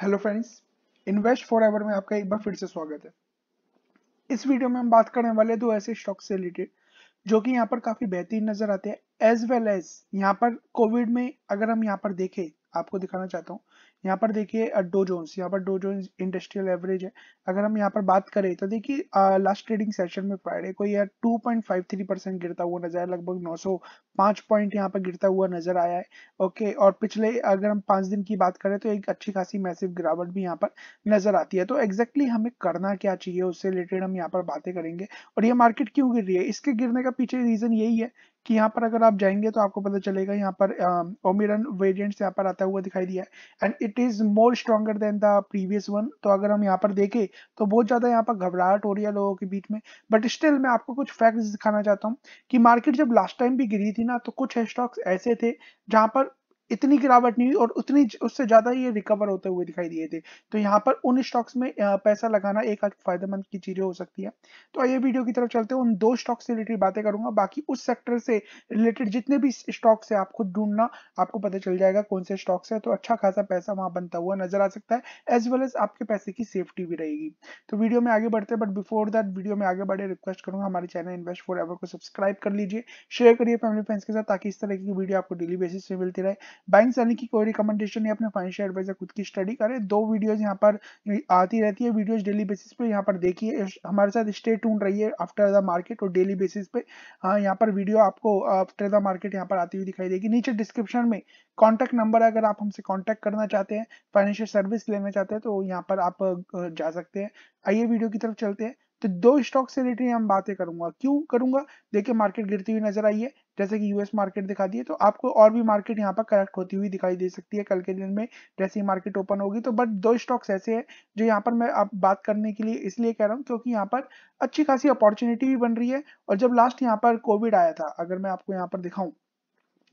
hello friends invest for ever में आपका एक बार फिर से स्वागत है इस वीडियो में हम बात करने वाले दो ऐसे स्टॉक से रिलेटेड जो कि यहाँ पर काफी बेहतरीन नजर आते हैं एज वेल एज यहाँ पर कोविड में अगर हम यहाँ पर देखें आपको दिखाना चाहता हूँ यहाँ पर देखिए डो जोन्स यहाँ पर डो जोन्स इंडस्ट्रियल एवरेज है अगर हम यहाँ पर बात करें तो देखिए लास्ट ट्रेडिंग सेशन में फ्राइडे को यह 2.53 परसेंट गिरता हुआ नजर आया लगभग 905 पॉइंट यहाँ पर गिरता हुआ नजर आया है ओके और पिछले अगर हम पांच दिन की बात करें तो एक अच्छी खासी मैसिव गिरावट भी यहाँ पर नजर आती है तो एग्जैक्टली exactly हमें करना क्या चाहिए उससे रिलेटेड हम यहाँ पर बातें करेंगे और ये मार्केट क्यों गिर रही है इसके गिरने का पीछे रीजन यही है कि यहाँ पर अगर आप जाएंगे तो आपको पता चलेगा यहाँ पर ओमिरन वेरियंट यहाँ पर आता हुआ दिखाई दिया है and it is more stronger than the previous one तो अगर हम यहाँ पर देखें तो बहुत ज़्यादा यहाँ पर घबराहट हो रही है लोगों के बीच में बट स्टिल मैं आपको कुछ फैक्ट्स दिखाना चाहता हूँ कि मार्केट जब लास्ट टाइम भी गिरी थी ना तो कुछ स्टॉक्स ऐसे थे जहाँ पर इतनी गिरावट नहीं हुई और उतनी उससे ज्यादा ये रिकवर होते हुए दिखाई दिए थे तो यहाँ पर उन स्टॉक्स में पैसा लगाना एक फायदेमंद की चीजें हो सकती है तो आइए वीडियो की तरफ चलते हैं उन दो स्टॉक से रिलेटेड बातें करूंगा बाकी उस सेक्टर से रिलेटेड जितने भी स्टॉक्स है आप खुद ढूंढना आपको पता चल जाएगा कौन से स्टॉक्स है तो अच्छा खासा पैसा वहां बनता हुआ नजर आ सकता है एज वेल एज आपके पैसे की सेफ्टी भी रहेगी तो वीडियो में आगे बढ़ते बट बिफोर दैट वीडियो में आगे बढ़े रिक्वेस्ट करूंगा हमारे चैनल इन्वेस्ट फॉर एवर को सब्सक्राइब कर लीजिए शेयर करिए फैमिली फ्रेंड्स के साथ ताकि इस तरह की वीडियो आपको डेली बेसिस पे मिलती रहे बैंक सेलिंग की कोई रिकमेंडेशन नहीं अपने फाइनेंशियल एडवाइजर खुद की स्टडी करें दो वीडियोज यहाँ पर आती रहती है वीडियोज डेली बेसिस पे यहाँ पर देखिए हमारे साथ स्टे टून रही है आफ्टर द मार्केट और डेली बेसिस पे हाँ यहाँ पर वीडियो आपको आफ्टर द मार्केट यहाँ पर आती हुई दिखाई देगी नीचे डिस्क्रिप्शन में कॉन्टैक्ट नंबर अगर आप हमसे कॉन्टैक्ट करना चाहते हैं फाइनेंशियल सर्विस लेना चाहते हैं तो यहाँ पर आप जा सकते हैं आइए वीडियो की तरफ चलते हैं तो दो स्टॉक से रिलेटेड हम बातें करूंगा क्यों करूंगा देखिए मार्केट गिरती हुई नजर आई है जैसे कि यूएस मार्केट दिखा दिए तो आपको और भी मार्केट यहाँ पर करेक्ट होती हुई दिखाई दे सकती है कल के दिन में जैसे ही मार्केट ओपन होगी तो बट दो स्टॉक्स ऐसे हैं जो यहाँ पर मैं आप बात करने के लिए इसलिए कह रहा हूँ क्योंकि यहाँ पर अच्छी खासी अपॉर्चुनिटी भी बन रही है और जब लास्ट यहाँ पर कोविड आया था अगर मैं आपको यहाँ पर दिखाऊँ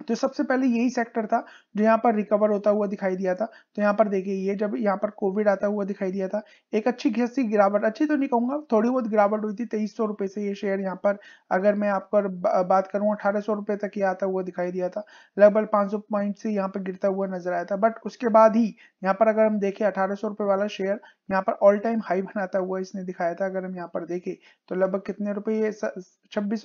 तो सबसे पहले यही सेक्टर था जो यहाँ पर रिकवर होता हुआ दिखाई दिया था तो यहाँ पर देखिए ये जब यहाँ पर कोविड आता हुआ दिखाई दिया था एक अच्छी खासी गिरावट अच्छी तो नहीं कहूंगा थोड़ी बहुत गिरावट हुई थी तेईस सौ रुपए से ये शेयर यहाँ पर अगर मैं पर बात करूँ अठारह सौ रुपए तक ये आता हुआ दिखाई दिया था लगभग पांच सौ पॉइंट से यहाँ पर गिरता हुआ नजर आया था बट उसके बाद ही यहाँ पर अगर हम देखें अठारह सौ रुपए वाला शेयर यहाँ पर ऑल टाइम हाई बनाता हुआ इसने दिखाया था अगर हम यहाँ पर देखें तो लगभग कितने रुपए ये छब्बीस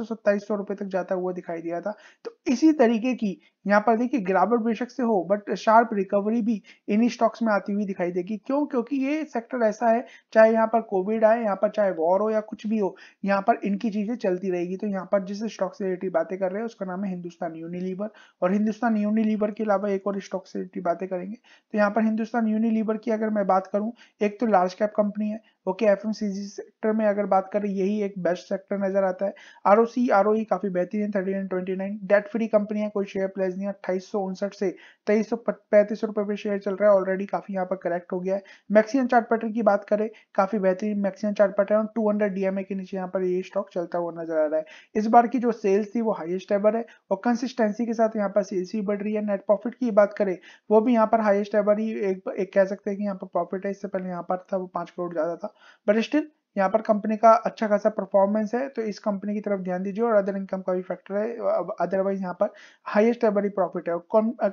सौ रुपए तक जाता हुआ दिखाई दिया था तो इसी तरीके की यहाँ पर देखिए गिरावट बेशक से हो बट शार्प रिकवरी भी इन्हीं स्टॉक्स में आती हुई दिखाई देगी क्यों क्योंकि ये सेक्टर ऐसा है चाहे यहाँ पर कोविड आए यहाँ पर चाहे वॉर हो या कुछ भी हो यहाँ पर इनकी चीजें चलती रहेगी तो यहाँ पर जिस स्टॉक से रिलेटेड बातें कर रहे हैं उसका नाम है हिंदुस्तान यूनिलीवर और हिंदुस्तान यूनिलीवर के अलावा एक और स्टॉक से रिलेटेड बातें करेंगे तो यहाँ पर हिंदुस्तान यूनिलीवर की अगर मैं बात करूँ एक तो लार्ज कैप कंपनी है ओके एफ सेक्टर में अगर बात करें यही एक बेस्ट सेक्टर नजर आता है R O C R O ई काफी बेहतरीन thirty nine twenty nine debt free company है कोई शेयर प्राइस नहीं अट्ठाईस सौ उनसठ से तेईस सौ पैंतीस रुपए पे शेयर चल रहा है ऑलरेडी काफी यहाँ पर करेक्ट हो गया है मैक्सिमम चार्ट पैटर्न की बात करें काफी बेहतरीन maximum chart pattern two hundred DMA के नीचे यहाँ पर ये स्टॉक चलता हुआ नजर आ रहा है इस बार की जो सेल्स थी वो हाइएस्ट एवर है और कंसिस्टेंसी के साथ यहाँ पर सेल्स भी बढ़ रही है नेट प्रॉफिट की बात करें वो भी यहाँ पर हाइएस्ट एवर ही एक कह सकते हैं कि यहाँ पर प्रॉफिट है इससे पहले यहाँ पर था वो पांच करोड़ ज्यादा था होगा बट स्टिल यहाँ पर कंपनी का अच्छा खासा परफॉर्मेंस है तो इस कंपनी की तरफ ध्यान दीजिए और अदर इनकम का भी फैक्टर है अदरवाइज यहाँ पर हाईएस्ट एवरी प्रॉफिट है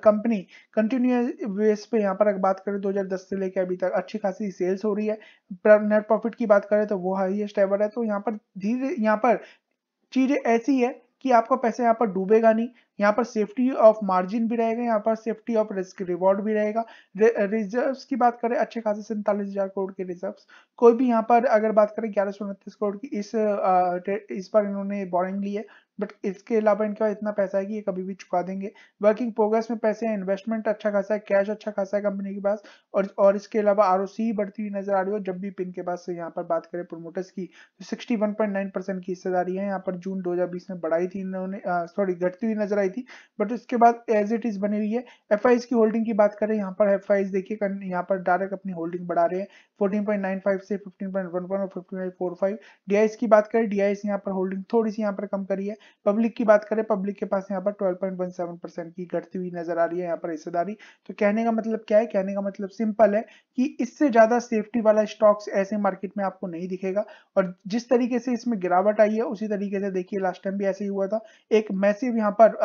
कंपनी कंटिन्यूस बेस पे यहाँ पर अगर बात करें 2010 से लेकर अभी तक अच्छी खासी सेल्स हो रही है नेट प्रॉफिट की बात करें तो वो हाईएस्ट एवर है तो यहाँ पर धीरे यहाँ पर चीजें ऐसी है कि आपका पैसा यहाँ पर डूबेगा नहीं यहाँ पर सेफ्टी ऑफ मार्जिन भी रहेगा यहाँ पर सेफ्टी ऑफ रिस्क रिवॉर्ड भी रहेगा रिजर्व्स की बात करें अच्छे खासे सैंतालीस हजार करोड़ के रिजर्व्स कोई भी यहाँ पर अगर बात करें ग्यारह सौ उनतीस करोड़ की इस आ, इस बार इन्होंने बोरिंग ली है बट इसके अलावा इनके इतना पैसा है कि ये कभी भी चुका देंगे वर्किंग प्रोग्रेस में पैसे हैं इन्वेस्टमेंट अच्छा खासा है कैश अच्छा खासा है कंपनी के पास और और इसके अलावा आर बढ़ती हुई नजर आ रही है जब भी पिन के पास यहाँ पर बात करें प्रोमोटर्स की तो सिक्सटी की हिस्सेदारी है यहाँ पर जून दो में बढ़ाई थी इन्होंने सॉरी घटती हुई नजर आई थी बट उसके बाद एज इट इज बनी हुई है एफ की होल्डिंग की बात करें यहाँ पर एफ देखिए यहाँ पर डायरेक्ट अपनी होल्डिंग बढ़ा रहे हैं 14.95 से 15.11 और 15.45 डीआईएस की बात करें डीआईएस यहाँ पर होल्डिंग थोड़ी सी यहाँ पर कम करी है पब्लिक की बात करें पब्लिक के पास यहाँ पर 12.17 परसेंट की घटती हुई नजर आ रही है यहाँ पर हिस्सेदारी तो कहने का मतलब क्या है कहने का मतलब सिंपल है कि इससे ज्यादा सेफ्टी वाला स्टॉक्स ऐसे मार्केट में आपको नहीं दिखेगा और जिस तरीके से इसमें गिरावट आई है उसी तरीके से देखिए लास्ट टाइम भी ऐसे ही हुआ था एक मैसिव यहाँ पर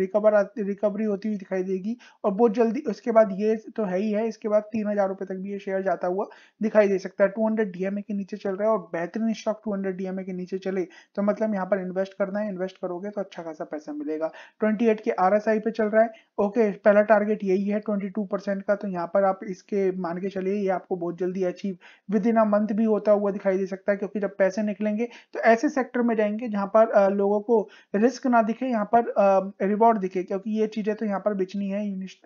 रिकवर रिकवरी होती हुई दिखाई देगी और बहुत जल्दी उसके बाद ये तो है ही है इसके बाद तीन रुपए तक भी ये शेयर जाता हुआ दिखाई दे सकता है टू हंड्रेड डीएमए के नीचे चल रहा है और बेहतरीन स्टॉक टू हंड्रेड डीएमए के नीचे चले तो मतलब यहाँ पर इन्वेस्ट करना है इन्वेस्ट करोगे तो अच्छा खासा पैसा मिलेगा 28 के आरएसआई पे चल रहा है ओके पहला टारगेट यही है 22 परसेंट का तो यहाँ पर आप इसके मान के चलिए ये आपको बहुत जल्दी achieve within a month भी होता हुआ दिखाई दे सकता है क्योंकि जब पैसे निकलेंगे तो ऐसे सेक्टर में जाएंगे जहाँ पर लोगों को रिस्क ना दिखे यहाँ पर रिवॉर्ड दिखे क्योंकि ये चीजें तो यहाँ पर बेचनी है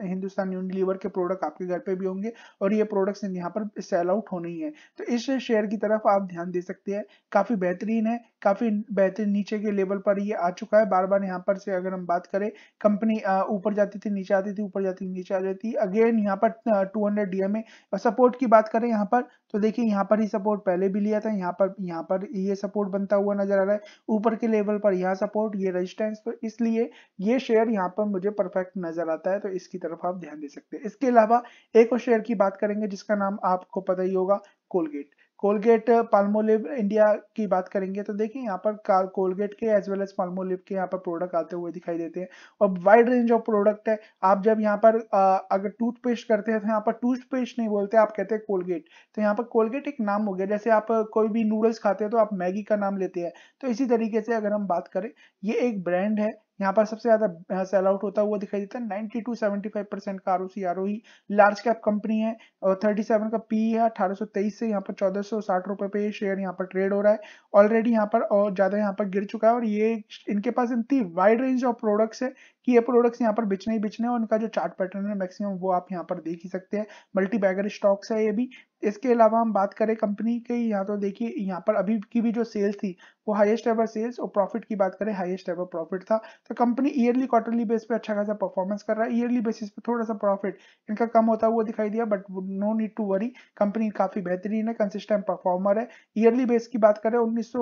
हिंदुस्तान यूनिलीवर के प्रोडक्ट आपके घर पे भी होंगे और ये प्रोडक्ट यहाँ पर सेल आउट होने ही है तो इस शेयर की तरफ आप ध्यान दे सकते हैं काफी बेहतरीन है काफी बेहतरीन नीचे के लेवल पर ये आ चुका है बार बार यहाँ पर से अगर हम बात करें कंपनी ऊपर जाती थी नीचे आती थी ऊपर जाती थी नीचे आ जाती अगेन यहाँ पर टू हंड्रेड डीएमए और सपोर्ट की बात करें यहाँ पर तो देखिए यहाँ पर ही सपोर्ट पहले भी लिया था यहाँ पर यहाँ पर ये सपोर्ट बनता हुआ नजर आ रहा है ऊपर के लेवल पर यहाँ सपोर्ट ये रजिस्टेंस तो इसलिए ये शेयर यहाँ पर मुझे परफेक्ट नजर आता है तो इसकी तरफ आप ध्यान दे सकते हैं इसके अलावा एक और शेयर की बात करेंगे जिसका नाम आपको पता ही होगा कोलगेट कोलगेट पाल्मोलिव इंडिया की बात करेंगे तो देखिए यहाँ पर कोलगेट के एज वेल एज पाल्मोलिव के यहाँ पर प्रोडक्ट आते हुए दिखाई देते हैं और वाइड रेंज ऑफ प्रोडक्ट है आप जब यहाँ पर आ, अगर टूथपेस्ट करते हैं तो यहाँ पर टूथपेस्ट नहीं बोलते आप कहते हैं कोलगेट तो यहाँ पर कोलगेट एक नाम हो गया जैसे आप कोई भी नूडल्स खाते हैं तो आप मैगी का नाम लेते हैं तो इसी तरीके से अगर हम बात करें ये एक ब्रांड है यहाँ पर सबसे ज्यादा सेल आउट होता हुआ दिखाई देता है ninety two seventy five percent का ROC ROE large cap company है और थर्टी सेवन का पी e है अठारह सौ तेईस से यहाँ पर चौदह सौ साठ रुपए पे शेयर यहाँ पर ट्रेड हो रहा है ऑलरेडी यहाँ पर और ज्यादा यहाँ पर गिर चुका है और ये इनके पास इतनी वाइड रेंज ऑफ प्रोडक्ट्स है कि ये प्रोडक्ट्स यहाँ पर बिचने ही बिचने और इनका जो चार्ट पैटर्न है मैक्सिमम वो आप यहाँ पर देख ही सकते हैं मल्टी बैगर स्टॉक्स है ये भी इसके अलावा हम बात करें कंपनी के यहाँ तो देखिए यहाँ पर अभी की भी जो सेल्स थी वो हाईएस्ट एवर सेल्स और प्रॉफिट की बात करें हाईएस्ट एवर प्रॉफिट था तो कंपनी ईयरली क्वार्टरली बेस पे अच्छा खासा परफॉर्मेंस कर रहा है ईयरली बेसिस पे थोड़ा सा प्रॉफिट इनका कम होता हुआ दिखाई दिया but no need to worry company काफी बेहतरीन है कंसिस्टेंट परफॉर्मर है ईयरली बेस की बात करें उन्नीस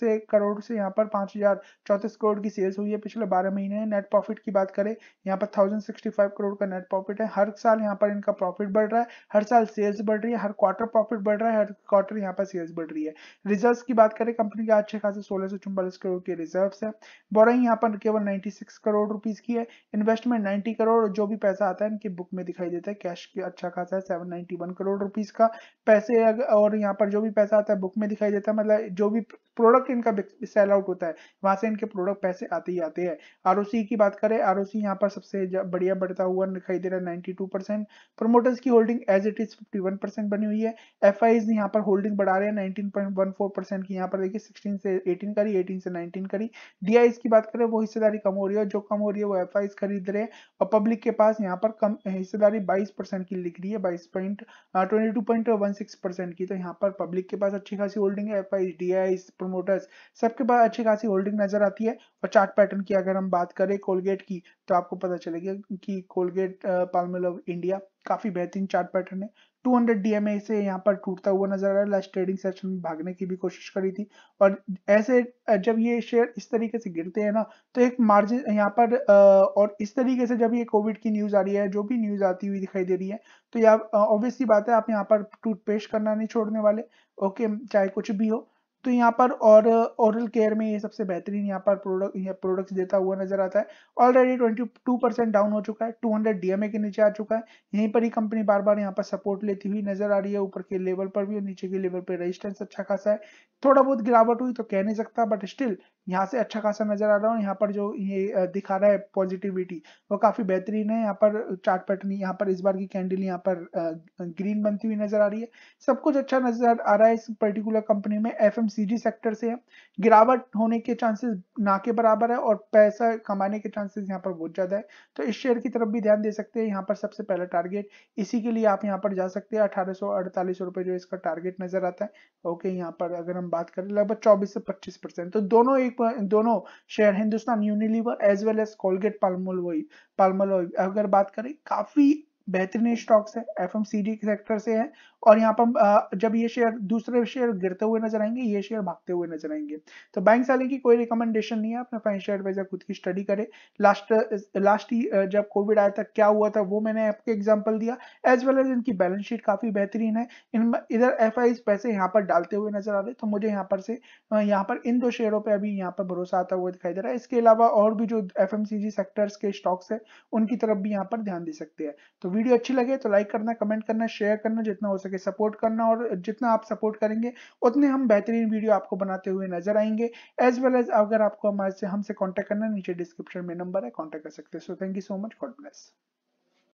से करोड़ से यहाँ पर पांच करोड़ की सेल्स हुई है पिछले बारह महीने नेट प्रॉफिट की बात करें यहाँ पर थाउजेंड सिक्सटी फाइव करोड़ का नेट प्रॉफिट है हर साल यहाँ पर इनका प्रॉफिट बढ़ रहा है हर साल सेल्स बढ़ रही है हर क्वार्टर प्रॉफिट बढ़ रहा है हर क्वार्टर यहाँ पर सेल्स बढ़ रही है रिजर्व की बात करें कंपनी के अच्छे खासे सोलह सौ चौबालीस करोड़ के रिजर्व है बोरा यहाँ पर केवल नाइन्टी सिक्स करोड़ रुपीज की है इन्वेस्टमेंट नाइन्टी करोड़ जो भी पैसा आता है इनकी बुक में दिखाई देता है कैश अच्छा खासा है seven ninety one crore rupees का पैसे और यहाँ पर जो भी पैसा आता है बुक में दिखाई देता है मतलब जो भी प्रोडक्ट इनका सेल आउट होता है वहां से इनके प्रोडक्ट पैसे आते ही आते हैं आर e की बात करें है आर यहाँ पर सबसे बढ़िया बढ़ता हुआ दिखाई दे रहा है नाइनटी टू परसेंट प्रोमोटर्स की holding as it is fifty one percent बनी हुई है एफ आई यहाँ पर होल्डिंग बढ़ा रहे हैं nineteen point one four percent की यहाँ पर देखिए सिक्सटीन से एटीन करी एटीन से नाइनटीन करी डी आई की बात करें वो हिस्सेदारी कम हो रही है जो कम हो रही है वो एफ आई खरीद रहे हैं और पब्लिक के पास यहाँ पर कम हिस्सेदारी बाईस परसेंट की लिख रही है बाईस point twenty two point one six percent की तो यहाँ पर पब्लिक के पास अच्छी खासी होल्डिंग है F I D I promoters सबके पास अच्छी खासी होल्डिंग नजर आती है और चार्ट पैटर्न की अगर हम बात करें कोलगेट कोलगेट की तो आपको पता चलेगा कि कोलगेट पालमेल ऑफ इंडिया काफी बेहतरीन चार्ट पैटर्न है 200 हंड्रेड डीएमए से यहाँ पर टूटता हुआ नजर आ रहा है लास्ट ट्रेडिंग सेशन में भागने की भी कोशिश करी थी और ऐसे जब ये शेयर इस तरीके से गिरते हैं ना तो एक मार्जिन यहाँ पर और इस तरीके से जब ये कोविड की न्यूज आ रही है जो भी न्यूज आती हुई दिखाई दे रही है तो ये ऑब्वियसली बात है आप यहाँ पर टूथपेस्ट करना नहीं छोड़ने वाले ओके चाहे कुछ भी हो तो यहाँ पर और ओरल केयर में ये सबसे बेहतरीन यहाँ पर प्रोडक्ट प्रोडक्ट्स देता हुआ नजर आता है ऑलरेडी 22 परसेंट डाउन हो चुका है 200 डीएमए के नीचे आ चुका है यहीं पर ही कंपनी बार बार यहाँ पर सपोर्ट लेती हुई नजर आ रही है ऊपर के लेवल पर भी और नीचे के लेवल पर रजिस्टेंस अच्छा खासा है थोड़ा बहुत गिरावट हुई तो कह नहीं सकता बट स्टिल यहाँ से अच्छा खासा नजर आ रहा है यहाँ पर जो ये दिखा रहा है पॉजिटिविटी वो काफी बेहतरीन है यहाँ पर चार्ट पैटर्न यहाँ पर इस बार की कैंडल यहाँ पर ग्रीन बनती हुई नजर आ रही है सब कुछ अच्छा नजर आ रहा है इस पर्टिकुलर कंपनी में एफ एफएमसीजी सेक्टर से है गिरावट होने के चांसेस ना के बराबर है और पैसा कमाने के चांसेस यहाँ पर बहुत ज़्यादा है तो इस शेयर की तरफ भी ध्यान दे सकते हैं यहाँ पर सबसे पहला टारगेट इसी के लिए आप यहाँ पर जा सकते हैं अठारह जो इसका टारगेट नजर आता है ओके यहाँ पर अगर हम बात करें लगभग चौबीस से पच्चीस तो दोनों एक दोनों share Hindustan Unilever as well as Colgate Palmolive Palmolive अगर बात करें काफी बेहतरीन स्टॉक्स है एफ के सेक्टर से है और यहाँ पर जब ये शेयर दूसरे शेयर गिरते हुए नजर आएंगे ये शेयर भागते हुए नजर आएंगे तो बैंक सेलिंग की कोई रिकमेंडेशन नहीं है अपने फाइनेंशियल एडवाइजर खुद की स्टडी करें लास्ट लास्ट जब कोविड आया था क्या हुआ था वो मैंने आपको एग्जाम्पल दिया एज वेल एज इनकी बैलेंस शीट काफी बेहतरीन है इन इधर एफ पैसे यहाँ पर डालते हुए नजर आ रहे तो मुझे यहाँ पर से यहाँ पर इन दो शेयरों पर अभी यहाँ पर भरोसा आता हुआ दिखाई दे रहा है इसके अलावा और भी जो एफ सेक्टर्स के स्टॉक्स है उनकी तरफ भी यहाँ पर ध्यान दे सकते हैं तो वीडियो अच्छी लगे तो लाइक करना कमेंट करना शेयर करना जितना हो सके सपोर्ट करना और जितना आप सपोर्ट करेंगे उतने हम बेहतरीन वीडियो आपको बनाते हुए नजर आएंगे एज वेल एज अगर आपको हमारे से हमसे कॉन्टैक्ट करना नीचे डिस्क्रिप्शन में नंबर है कॉन्टैक्ट कर सकते हैं so thank you so much God bless